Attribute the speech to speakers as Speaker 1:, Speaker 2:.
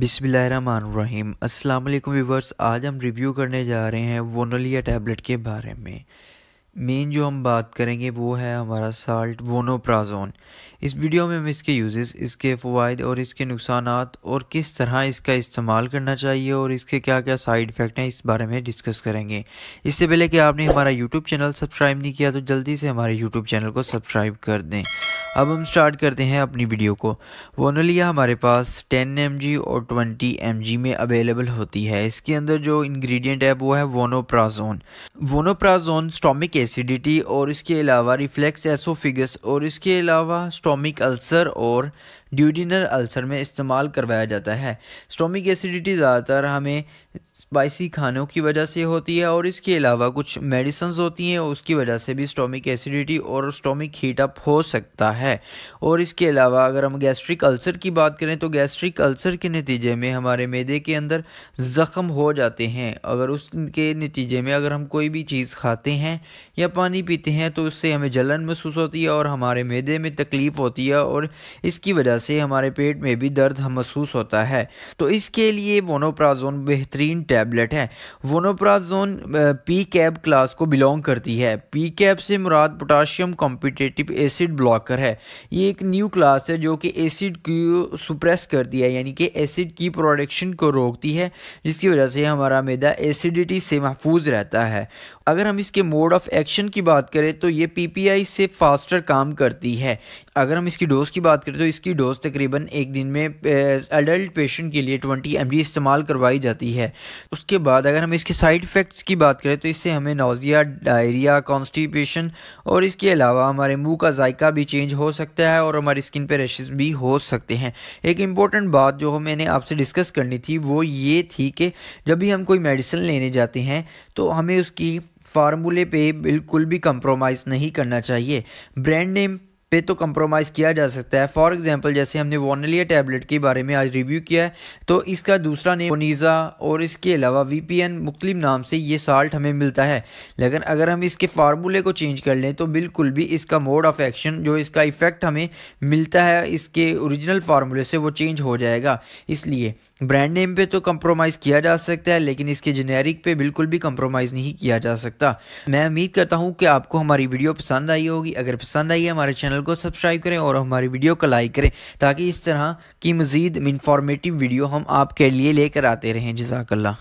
Speaker 1: बिसमीम अस्सलाम वालेकुम व्यूवर्स आज हम रिव्यू करने जा रहे हैं वोनोलिया टैबलेट के बारे में मेन जो हम बात करेंगे वो है हमारा साल्ट वोनोप्राजोन इस वीडियो में हम इसके यूजेस इसके फ़वाद और इसके नुकसान और किस तरह इसका इस्तेमाल करना चाहिए और इसके क्या क्या साइड इफ़ेक्ट हैं इस बारे में डिस्कस करेंगे इससे पहले कि आपने हमारा यूट्यूब चैनल सब्सक्राइब नहीं किया तो जल्दी से हमारे यूट्यूब चैनल को सब्सक्राइब कर दें अब हम स्टार्ट करते हैं अपनी वीडियो को वोनोलिया हमारे पास 10 एम और 20 एम में अवेलेबल होती है इसके अंदर जो इंग्रेडिएंट है वो है वोनोप्राजोन वोनोप्राजोन स्टोमिक एसिडिटी और इसके अलावा रिफ्लेक्स एसोफिगस और इसके अलावा स्टोमिक अल्सर और ड्यूडिनर अल्सर में इस्तेमाल करवाया जाता है स्टोमिक एसिडिटी ज़्यादातर हमें स्पाइसी खानों की वजह से होती है और इसके अलावा कुछ मेडिसन होती हैं उसकी वजह से भी स्टोमिक एसिडिटी और स्टोमिक हीटअप हो सकता है और इसके अलावा अगर हम गैस्ट्रिक अल्सर की बात करें तो गैस्ट्रिक अल्सर के नतीजे में हमारे मैदे के अंदर ज़ख़म हो जाते हैं अगर उसके नतीजे में अगर हम कोई भी चीज़ खाते हैं या पानी पीते हैं तो उससे हमें जलन महसूस होती है और हमारे मैदे में तकलीफ़ होती है और इसकी वजह से हमारे पेट में भी दर्द महसूस होता है तो इसके लिए वोनोप्राजोन बेहतरीन टैब टैबलेट है वोनोप्राजोन पी कैब क्लास को बिलोंग करती है पी कैब से मुराद पोटाशियम कॉम्पिटेटिव एसिड ब्लॉकर है ये एक न्यू क्लास है जो कि एसिड की सुप्रेस करती है यानी कि एसिड की प्रोडक्शन को रोकती है जिसकी वजह से हमारा मैदा एसिडिटी से महफूज रहता है अगर हम इसके मोड ऑफ एक्शन की बात करें तो ये पी से फास्टर काम करती है अगर हम इसकी डोज़ की बात करें तो इसकी डोज़ तकरीबन एक दिन में एडल्ट uh, पेशेंट के लिए 20 एम इस्तेमाल करवाई जाती है उसके बाद अगर हम इसके साइड इफ़ेक्ट्स की बात करें तो इससे हमें नोज़िया डायरिया कॉन्स्टिपेशन और इसके अलावा हमारे मुंह का जायका भी चेंज हो सकता है और हमारी स्किन पर रशेज़ भी हो सकते हैं एक इम्पॉर्टेंट बात जो मैंने आपसे डिस्कस करनी थी वो ये थी कि जब भी हम कोई मेडिसिन लेने जाते हैं तो हमें उसकी फार्मूले पे बिल्कुल भी कंप्रोमाइज़ नहीं करना चाहिए ब्रांड नेम पे तो कंप्रोमाइज़ किया जा सकता है फॉर एग्जांपल जैसे हमने वॉनलिया टैबलेट के बारे में आज रिव्यू किया है तो इसका दूसरा नेम ओनीज़ा और इसके अलावा वी पी एन नाम से ये साल्ट हमें मिलता है लेकिन अगर हम इसके फार्मूले को चेंज कर लें तो बिल्कुल भी इसका मोड ऑफ एक्शन जो इसका इफ़ेक्ट हमें मिलता है इसके औरिजिनल फार्मूले से वो चेंज हो जाएगा इसलिए ब्रांड नेम पर तो कंप्रोमाइज़ किया जा सकता है लेकिन इसके जेनेरिक पर बिल्कुल भी कंप्रोमाइज़ नहीं किया जा सकता मैं उम्मीद करता हूँ कि आपको हमारी वीडियो पसंद आई होगी अगर पसंद आई है हमारे चैनल चैनल को सब्सक्राइब करें और हमारी वीडियो को लाइक करें ताकि इस तरह की मज़ीद इंफॉर्मेटिव वीडियो हम आपके लिए लेकर आते रहें जजाकल्ला